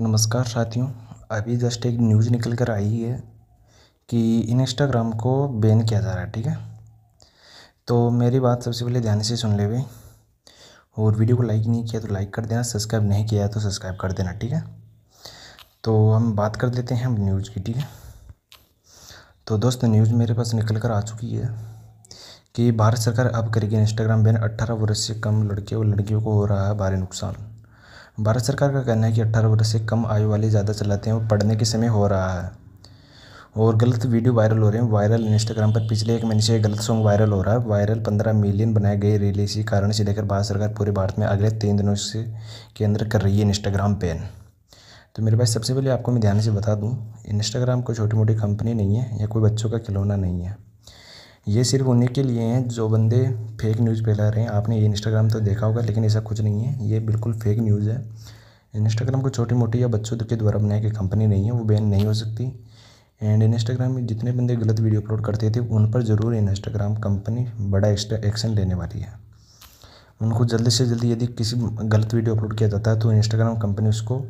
नमस्कार साथियों अभी जस्ट एक न्यूज़ निकल कर आई है कि इंस्टाग्राम को बैन किया जा रहा है ठीक है तो मेरी बात सबसे पहले ध्यान से सुन ले भाई और वीडियो को लाइक नहीं किया तो लाइक कर देना सब्सक्राइब नहीं किया तो सब्सक्राइब कर देना ठीक है तो हम बात कर लेते हैं हम न्यूज़ की ठीक है तो दोस्त न्यूज़ मेरे पास निकल कर आ चुकी है कि भारत सरकार अब करेगी इंस्टाग्राम बैन अट्ठारह वर्ष से कम लड़के और लड़कियों को हो रहा है भारी नुकसान भारत सरकार का कहना है कि अट्ठारह वर्ष से कम आयु वाले ज़्यादा चलाते हैं और पढ़ने के समय हो रहा है और गलत वीडियो वायरल हो रहे हैं वायरल इंस्टाग्राम पर पिछले एक महीने से एक गलत सॉन्ग वायरल हो रहा है वायरल पंद्रह मिलियन बनाए गए रेल इसी कारण से लेकर भारत सरकार पूरे भारत में अगले तीन दिनों से के अंदर कर रही है इंस्टाग्राम पेन तो मेरे भाई सबसे पहले आपको मैं ध्यान से बता दूँ इंस्टाग्राम कोई छोटी मोटी कंपनी नहीं है या कोई बच्चों का खिलौना नहीं है ये सिर्फ उन्हीं के लिए हैं जो बंदे फेक न्यूज़ फैला रहे हैं आपने ये इंस्टाग्राम तो देखा होगा लेकिन ऐसा कुछ नहीं है ये बिल्कुल फेक न्यूज़ है इंस्टाग्राम को छोटी मोटी या बच्चों के द्वारा बनाई गई कंपनी नहीं है वो बैन नहीं हो सकती एंड इंस्टाग्राम में जितने बंदे गलत वीडियो अपलोड करते थे उन पर ज़रूर इंस्टाग्राम कंपनी बड़ा एक्स्ट्रा एक्शन लेने वाली है उनको जल्दी से जल्दी यदि किसी गलत वीडियो अपलोड किया जाता है तो इंस्टाग्राम कंपनी उसको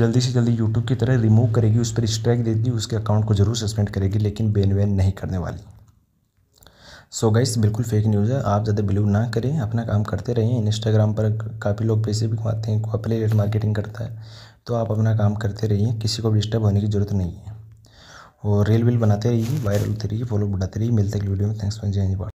जल्दी से जल्दी यूट्यूब की तरह रिमूव करेगी उस पर स्ट्राइक देगी उसके अकाउंट को ज़रूर सस्पेंड करेगी लेकिन बैन वैन नहीं करने वाली सो गाइस बिल्कुल फेक न्यूज़ है आप ज़्यादा बिलीव ना करें अपना काम करते रहें इंस्टाग्राम पर काफ़ी लोग पैसे भी कमाते हैं अफिलेट मार्केटिंग करता है तो आप अपना काम करते रहिए किसी को डिस्टर्ब होने की ज़रूरत नहीं है और रेल बिल बनाते रहिए वायरल होते रहिए फॉलो बढ़ाते रहिए मिलते वीडियो में थैंक्स फॉर जय